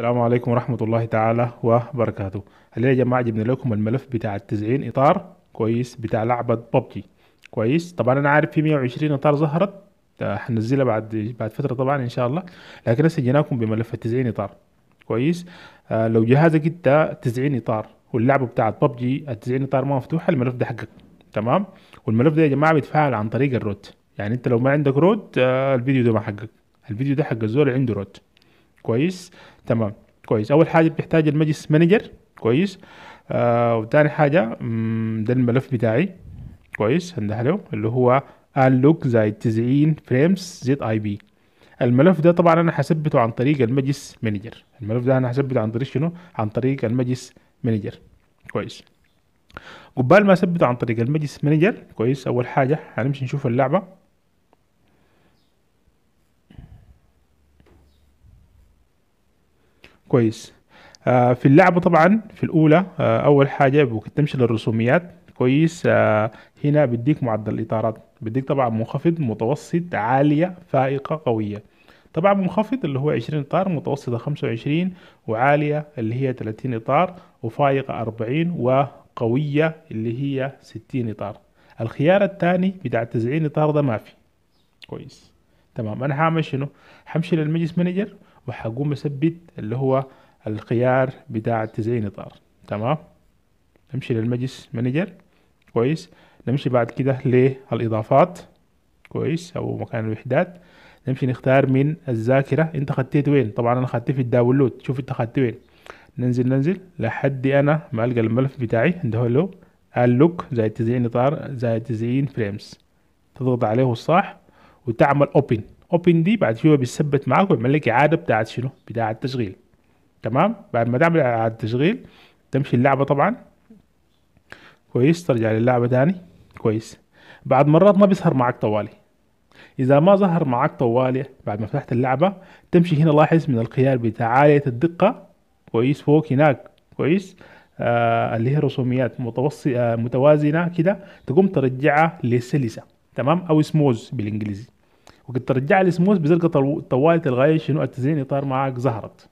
السلام عليكم ورحمة الله تعالى وبركاته الليلة يا جماعة جبنا لكم الملف بتاع التسعين إطار كويس بتاع لعبة ببجي كويس طبعا أنا عارف في 120 إطار ظهرت هنزلها بعد بعد فترة طبعا إن شاء الله لكن هسه جيناكم بملف التسعين إطار كويس آه لو جهازك أنت 90 إطار واللعبة بتاعت ببجي التسعين إطار ما مفتوحة الملف ده حقك تمام والملف ده يا جماعة بيتفاعل عن طريق الروت يعني أنت لو ما عندك روت آه الفيديو ده ما حقك الفيديو ده حق الزول عنده روت كويس تمام كويس اول حاجه بيحتاج المجلس مانجر كويس آه وثاني حاجه ده الملف بتاعي كويس هندهله اللي هو ان لوك زائد 90 فريمز زد اي بي الملف ده طبعا انا هثبته عن طريق المجلس مانجر الملف ده انا هثبته عن طريق شنو عن طريق المجلس مانجر كويس قبال ما اثبته عن طريق المجلس مانجر كويس اول حاجه هنمشي نشوف اللعبه كويس آه في اللعبة طبعا في الأولى آه أول حاجة بتمشي للرسوميات كويس آه هنا بديك معدل الإطارات بديك طبعا منخفض متوسط عالية فائقة قوية طبعا منخفض اللي هو 20 إطار متوسطة 25 وعالية اللي هي 30 إطار وفائقة 40 وقوية اللي هي 60 إطار الخيار الثاني بتاع 90 إطار ده ما في كويس تمام انا هعمل شنو همشي للمجلس مانجر وحقوم اثبت اللي هو الخيار بتاع التزعين اطار تمام نمشي للمجلس مانجر كويس نمشي بعد كده للاضافات كويس او مكان الوحدات نمشي نختار من الذاكره انت خدتيت وين طبعا انا خدتيه في الداونلود شوف انت خدتيه وين ننزل ننزل لحد انا ما القى الملف بتاعي اللي له اللوك زائد 90 اطار زائد 90 فريمز تضغط عليه الصح وتعمل اوبن اوبن دي بعد شويه بتثبت معاك ويعمل لك اعاده بتاعت شنو بتاعت التشغيل تمام بعد ما تعمل اعاده تشغيل تمشي اللعبه طبعا كويس ترجع للعبه تاني كويس بعد مرات ما بيظهر معاك طوالي اذا ما ظهر معاك طوالي بعد ما فتحت اللعبه تمشي هنا لاحظ من الخيار بتاع عاليه الدقه كويس فوق هناك كويس آه اللي هي رسوميات متوسطه آه متوازنه كده تقوم ترجعها لسلسه تمام او سموز بالانجليزي وقد ترجع لي سموز بزرقه طوالت الغايه شنو التزيين اطار معك ظهرت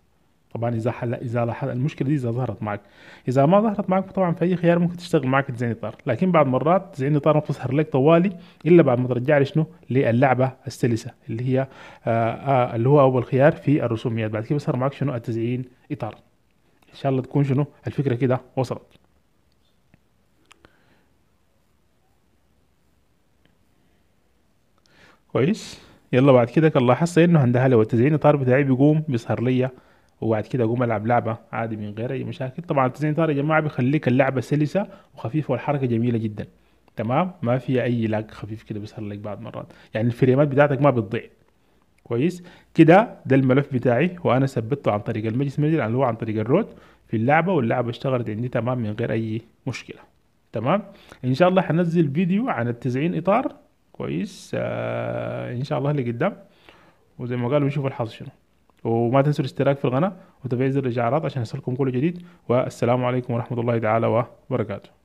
طبعا اذا حل... اذا لاحظ المشكله دي اذا ظهرت معك اذا ما ظهرت معك طبعا في اي خيار ممكن تشتغل معك تزين اطار لكن بعض مرات تزين اطار ما بتظهر لك طوالي الا بعد ما ترجع لي شنو للعبه السلسه اللي هي آآ آه، آآ آه، اللي هو اول خيار في الرسوميات بعد كده بيظهر معك شنو التزيين اطار ان شاء الله تكون شنو الفكره كده وصلت كويس يلا بعد كده كان لاحظت انه عندها لو والتزيين اطار بتاعي بيقوم بيسهر ليا وبعد كده اقوم العب لعبه عادي من غير اي مشاكل طبعا تزيين اطار يا جماعه بيخليك اللعبه سلسه وخفيفه والحركه جميله جدا تمام ما في اي لاج خفيف كده بيسهر لك بعض مرات يعني الفريمات بتاعتك ما بتضيع كويس كده ده الملف بتاعي وانا ثبته عن طريق المجلس المجلس اللي هو عن طريق الروت في اللعبه واللعبه اشتغلت عندي تمام من غير اي مشكله تمام ان شاء الله هنزل فيديو عن التزعين اطار كويس آه ان شاء الله اللي قدام وزي ما قالوا نشوف الحظ شنو وما تنسوا الاشتراك في القناه وتفعيل زر الاشعارات عشان يصلكم كل جديد والسلام عليكم ورحمه الله تعالى وبركاته